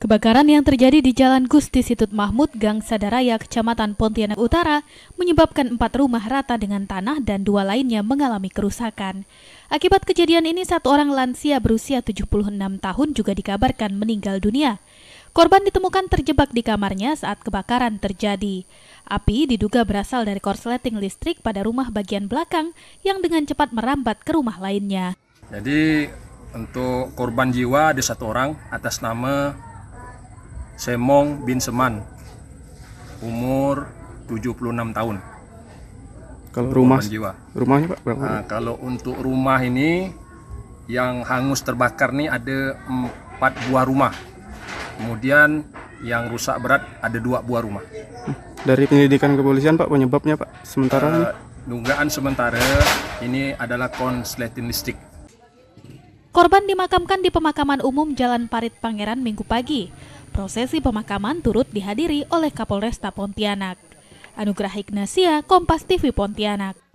Kebakaran yang terjadi di Jalan Gusti Situt Mahmud, Gang Sadaraya, Kecamatan Pontianak Utara, menyebabkan empat rumah rata dengan tanah dan dua lainnya mengalami kerusakan. Akibat kejadian ini, satu orang lansia berusia 76 tahun juga dikabarkan meninggal dunia. Korban ditemukan terjebak di kamarnya saat kebakaran terjadi. Api diduga berasal dari korsleting listrik pada rumah bagian belakang yang dengan cepat merambat ke rumah lainnya. Jadi untuk korban jiwa ada satu orang atas nama Semong bin Seman umur 76 tahun kalau rumah jiwa rumahnya Pak berapa nah, kalau untuk rumah ini yang hangus terbakar nih ada empat buah rumah kemudian yang rusak berat ada dua buah rumah hmm. dari penyelidikan kepolisian Pak penyebabnya Pak sementara uh, dugaan sementara ini adalah konsleting listrik Korban dimakamkan di pemakaman umum Jalan Parit Pangeran Minggu pagi prosesi pemakaman turut dihadiri oleh Kapolresta Pontianak. Anugrah Ignasia, Kompas TV Pontianak.